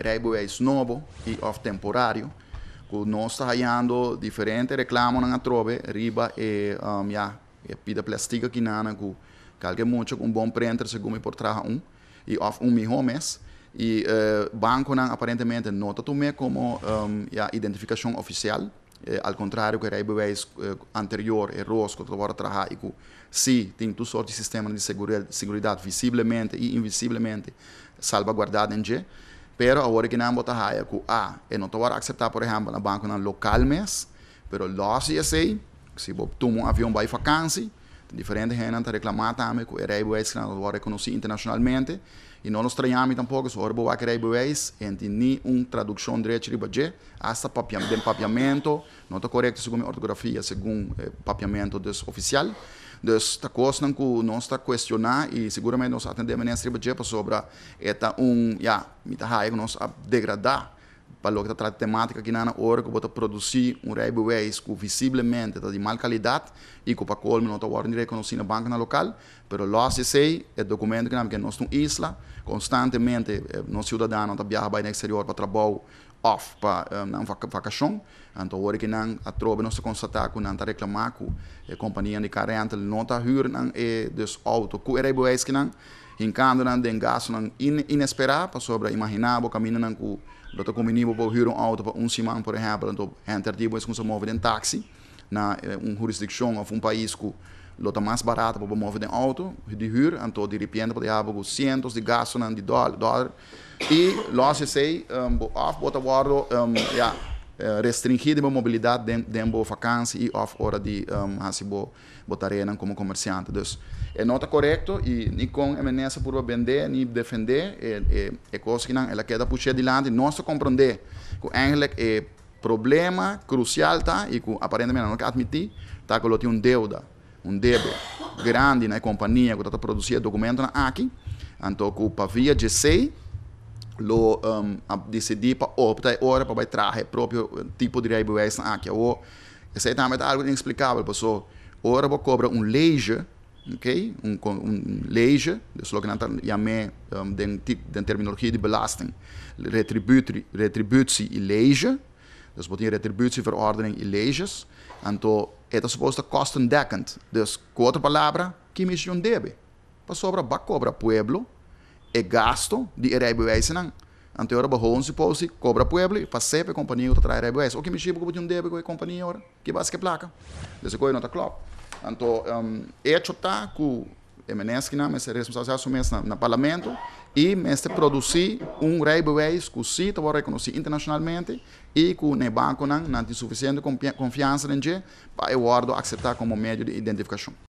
Reibu novo e y off temporário não está havendo diferentes reclamos na trove, arriba y eh, um, ya, yeah, pide plástico que nada, que muito mucho, um bom prender, segundo me por trabajo un, y off un mejor mes. E uh, banco não, aparentemente nota também como um, a identificação oficial, eh, ao contrário que era bebeis eh, anterior e rosco a trabalhar e que se tem todo sorte de sistema de segurança, visivelmente e invisivelmente salvaguardado em G. Pero agora que botar tahaya ku a, não eh, no a acceptar por exemplo na banca na local mes, pero los ya sei, se bo tumo um avião vai vacância, diferente gente tá reclamar também que o Airways que não era reconhecido internacionalmente e não nos estranhamos tampouco se agora vai querer Airways entre nem um tradução direita de hasta papiamento, papiamento, não está correto segundo a ortografia, segundo o eh, papiamento oficial. Entonces, esta cosa que nós está questionar e seguramente nós atendemos en este tiempo sobre esta un, ya, mitad que a degradar para o que está a temática que na hora que bota produzir um railways que visivelmente está de mal qualidade e que para colmo não está guardando reconhecido na banca na local, pero lá se sei é documento que nós temos isla constantemente eh, nós cidadãos está viajando para o exterior para trabalho off pa um, vacação então hoje que não a tropa não se constata que não está reclamar que a companhia de carente não está hurando e dos auto que era boa que não encando não tem gasto não in, para sobre imaginar o caminho não que o teu combinado para hurando auto para um semana por exemplo então entre tipo é que se move em táxi na um jurisdição ou um país que lota mais barata para mover de auto, de huur, então de repente para dar cientos de gasto na de dólar, e lá se sei, um, off bota guardo, um, yeah, restringida a mobilidade dentro da vacância e off hora de um, assim, botar como comerciante. Então, é nota correto e nem com a ameaça por vender nem defender, é, é, é coisa que não, ela queda puxar de lado e nós compreender que o é problema crucial tá e que aparentemente não quer admitir, tá que ela tem uma deuda um dedo grande na companhia que está produzindo documentos aqui. Então, que o Pavia lo um, ehm, decidi para optar agora para trazer próprio eh, tipo de rebuéis aqui. Ou, isso é também algo inexplicável, pessoal. Ora, vou cobrar um leija, ok? Um, um leija, isso é que chamei um, de terminologia de belasting. Retribuição e leija. Dus wat hier retributie, verordening en leges. Het is supposed kostendekkend. Dus, outra palavra, que me mission debe? Para sobra, para cobra pueblo, é gasto de rijbewijzen aan. Anterior, behoorlijk supposed cobra pueblo, para sempre a companhia que trai rijbewijs. O que me mission que um debe com a companhia, que base que placa. desse coi não te klopt. Então, um, hecho tá não me é responsável assumir na, na parlamento e me produzi produzir um railways que se tava reconhecer internacionalmente e que o nebanco não, não tem suficiente confiança em para o aceitar como meio de identificação.